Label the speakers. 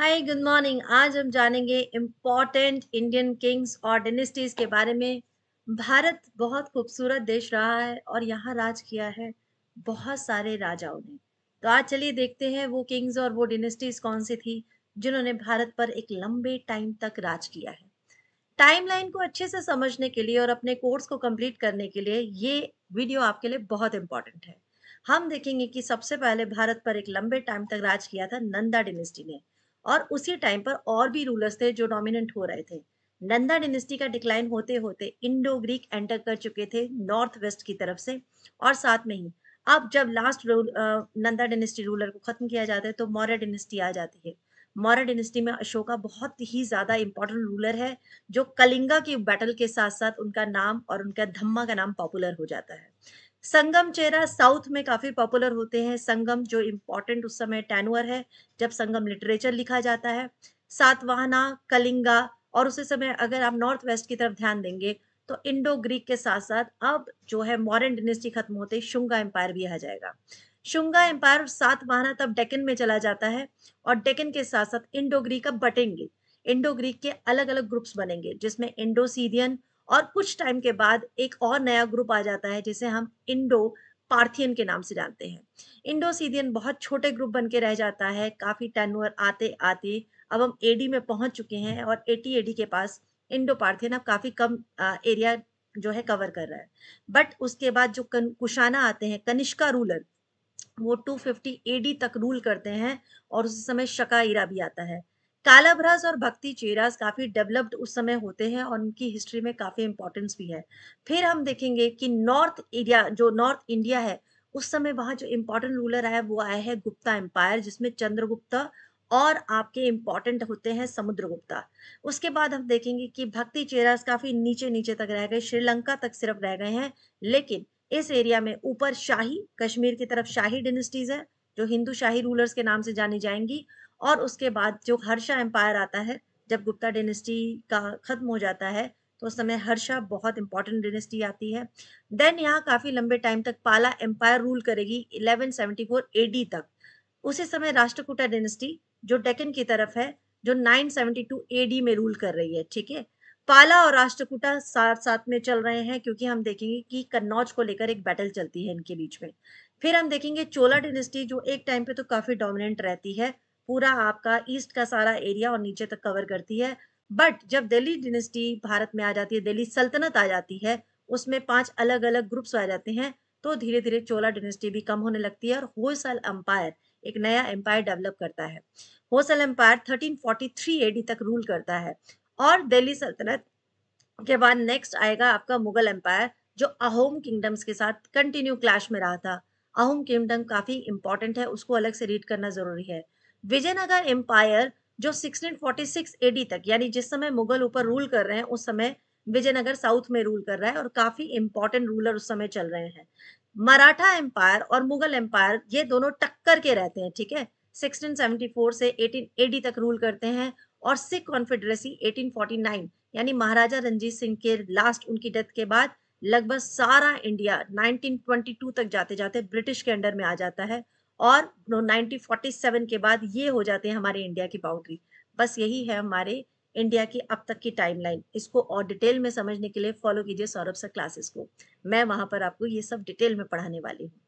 Speaker 1: hi good morning आज हम जानेंगे इम्पॉर्टेंट इंडियन किंग्स और डिनेस्टीज के बारे में भारत बहुत खूबसूरत देश रहा है और यहाँ राज किया है बहुत सारे राजाओं ने तो आज चलिए देखते हैं वो किंग्स और वो डिनेस्टीज कौन सी थी जिन्होंने भारत पर एक लंबे टाइम तक राज किया है टाइमलाइन को अच्छे से समझने के लिए और अपने कोर्स को कंप्लीट करने के लिए ये वीडियो आपके लिए बहुत इंपॉर्टेंट है हम देखेंगे कि सबसे पहले भारत पर एक लंबे टाइम तक राज किया था नंदा डिनेस्टी ने और उसी टाइम पर और भी रूलर्स थे जो डोमिनेंट हो रहे थे नंदा डिनेस्टी का डिक्लाइन होते होते इंडो ग्रीक एंटर कर चुके थे नॉर्थ वेस्ट की तरफ से और साथ में ही अब जब last rule Nanda dynasty ruler को खत्म किया जाता है तो मौर्य डिनेस्टी आ जाती है मौर्य डिनेस्टी में अशोका बहुत ही ज़्यादा इम्पोर्टेंट रूलर है जो कलिंगा की बैटल के साथ साथ उनका नाम और उनका धम्मा का नाम पॉपुलर हो जाता है संगम चेहरा साउथ में काफ़ी पॉपुलर होते हैं संगम जो इम्पोर्टेंट उस समय टैनुअर है जब संगम लिटरेचर लिखा जाता है सातवाहना कलिंगा और उसी समय अगर आप नॉर्थ वेस्ट की तरफ ध्यान देंगे तो इंडो ग्रीक के साथ साथ अब जो है मॉडर्न डिनेस्टी खत्म होते ही शुंगा एम्पायर भी आ जाएगा शुंगा एम्पायर सात माहना तब डेकन में चला जाता है और डेकन के साथ साथ इंडो ग्रीक अब बटेंगे इंडो ग्रीक के अलग अलग ग्रुप्स बनेंगे जिसमें इंडो सीरियन और कुछ टाइम के बाद एक और नया ग्रुप आ जाता है जिसे हम इंडो पार्थियन के नाम से जानते हैं इंडो सीरियन बहुत छोटे ग्रुप बन के रह जाता है काफ़ी टेनुअर आते आते अब हम एडी में पहुंच चुके हैं और एटी एडी के पास इंडो पार्थियन अब काफ़ी कम एरिया जो है कवर कर रहा है बट उसके बाद जो कुशाना आते हैं कनिष्का रूलर वो 250 एडी तक रूल करते हैं और उस समय शकाइरा भी आता है कालाभ्रास और भक्ति चेरास काफ़ी डेवलप्ड उस समय होते हैं और उनकी हिस्ट्री में काफ़ी इंपॉर्टेंस भी है फिर हम देखेंगे कि नॉर्थ एरिया जो नॉर्थ इंडिया है उस समय वहां जो इम्पोर्टेंट रूलर आया वो आया है गुप्ता एम्पायर जिसमें चंद्रगुप्ता और आपके इम्पोर्टेंट होते हैं समुद्रगुप्ता उसके बाद हम देखेंगे कि भक्ति चेरास काफ़ी नीचे नीचे तक रह गए श्रीलंका तक सिर्फ रह गए हैं लेकिन इस एरिया में ऊपर शाही कश्मीर की तरफ शाही डिनेस्टीज है जो हिंदू शाही रूलर्स के नाम से जानी जाएंगी और उसके बाद जो हर्षा एम्पायर आता है जब गुप्ता डिनेस्टी का खत्म हो जाता है तो उस समय हर्षा बहुत इंपॉर्टेंट डिनेस्टी आती है देन यहाँ काफ़ी लंबे टाइम तक पाला एम्पायर रूल करेगी 1174 एडी तक उसी समय राष्ट्रकूटा डिनेस्टी जो डेकन की तरफ है जो 972 एडी में रूल कर रही है ठीक है पाला और राष्ट्रकूटा साथ साथ में चल रहे हैं क्योंकि हम देखेंगे कि कन्नौज को लेकर एक बैटल चलती है इनके बीच में फिर हम देखेंगे चोला डिनेस्टी जो एक टाइम पे तो काफी डोमिनेंट रहती है पूरा आपका ईस्ट का सारा एरिया और नीचे तक कवर करती है बट जब दिल्ली डिनेस्टी भारत में आ जाती है दिल्ली सल्तनत आ जाती है उसमें पांच अलग अलग ग्रुप्स आ जाते हैं तो धीरे धीरे चोला डिनेस्टी भी कम होने लगती है और होसल एम्पायर एक नया एम्पायर डेवलप करता है होसल एम्पायर थ्री एडी तक रूल करता है और दिल्ली सल्तनत के बाद नेक्स्ट आएगा आपका मुगल एम्पायर जो अहोम किंगडम्स के साथ कंटिन्यू क्लैश में रहा था अहोम किंगडम काफ़ी इंपॉर्टेंट है उसको अलग से रीड करना ज़रूरी है विजयनगर एम्पायर जो 1646 एडी तक यानी जिस समय मुगल ऊपर रूल कर रहे हैं उस समय विजयनगर साउथ में रूल कर रहा है और काफ़ी इंपॉर्टेंट रूलर उस समय चल रहे हैं मराठा एम्पायर और मुगल एम्पायर ये दोनों टक्कर के रहते हैं ठीक है 1674 से एडी तक रूल करते हैं और सिख कॉन्फेडरेसी 1849 यानी महाराजा रंजीत सिंह के लास्ट उनकी डेथ के बाद लगभग सारा इंडिया 1922 तक जाते जाते ब्रिटिश के अंडर में आ जाता है और 1947 के बाद ये हो जाते हैं हमारे इंडिया की बाउंड्री बस यही है हमारे इंडिया की अब तक की टाइमलाइन इसको और डिटेल में समझने के लिए फॉलो कीजिए सौरभ सर क्लासेस को मैं वहां पर आपको ये सब डिटेल में पढ़ाने वाली हूँ